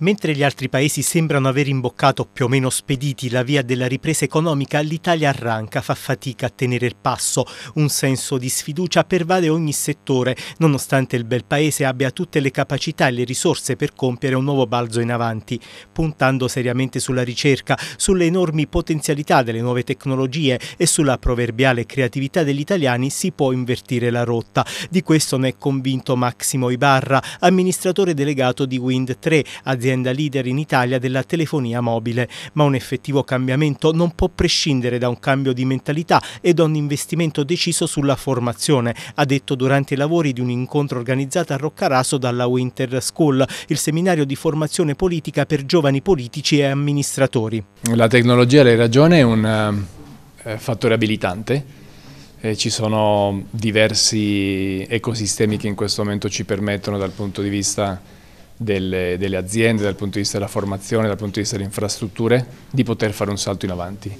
Mentre gli altri paesi sembrano aver imboccato più o meno spediti la via della ripresa economica, l'Italia arranca, fa fatica a tenere il passo. Un senso di sfiducia pervade ogni settore, nonostante il bel paese abbia tutte le capacità e le risorse per compiere un nuovo balzo in avanti, puntando seriamente sulla ricerca, sulle enormi potenzialità delle nuove tecnologie e sulla proverbiale creatività degli italiani si può invertire la rotta. Di questo ne è convinto Massimo Ibarra, amministratore delegato di Wind 3, azienda azienda leader in Italia della telefonia mobile, ma un effettivo cambiamento non può prescindere da un cambio di mentalità e da un investimento deciso sulla formazione, ha detto durante i lavori di un incontro organizzato a Roccaraso dalla Winter School, il seminario di formazione politica per giovani politici e amministratori. La tecnologia, lei ragione, è un eh, fattore abilitante. Eh, ci sono diversi ecosistemi che in questo momento ci permettono dal punto di vista delle, delle, aziende dal punto di vista della formazione, dal punto di vista delle infrastrutture, di poter fare un salto in avanti.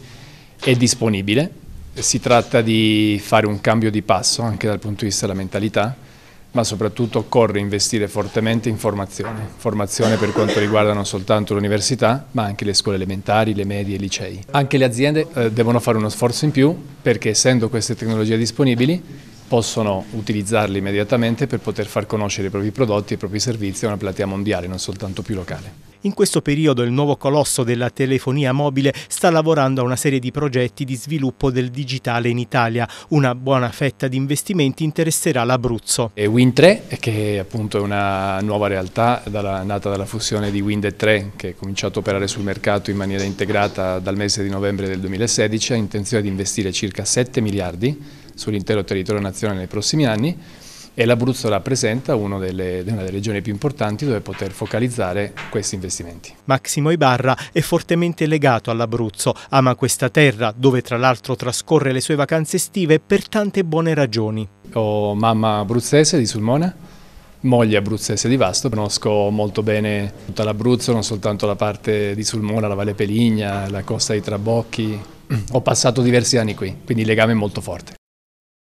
È disponibile, si tratta di fare un cambio di passo anche dal punto di vista della mentalità, ma soprattutto occorre investire fortemente in formazione, formazione per quanto riguarda non soltanto l'università, ma anche le scuole elementari, le medie e i licei. Anche le aziende eh, devono fare uno sforzo in più perché essendo queste tecnologie disponibili possono utilizzarli immediatamente per poter far conoscere i propri prodotti e i propri servizi a una platea mondiale, non soltanto più locale. In questo periodo il nuovo colosso della telefonia mobile sta lavorando a una serie di progetti di sviluppo del digitale in Italia. Una buona fetta di investimenti interesserà l'Abruzzo. Win3, che è appunto una nuova realtà dalla, nata dalla fusione di Wind3, che è cominciato a operare sul mercato in maniera integrata dal mese di novembre del 2016, ha intenzione di investire circa 7 miliardi sull'intero territorio nazionale nei prossimi anni e l'Abruzzo rappresenta una delle, una delle, regioni più importanti dove poter focalizzare questi investimenti. Massimo Ibarra è fortemente legato all'Abruzzo, ama questa terra dove tra l'altro trascorre le sue vacanze estive per tante buone ragioni. Ho mamma abruzzese di Sulmona, moglie abruzzese di Vasto, conosco molto bene tutta l'Abruzzo, non soltanto la parte di Sulmona, la Valle Peligna, la costa di Trabocchi, ho passato diversi anni qui, quindi il legame è molto forte.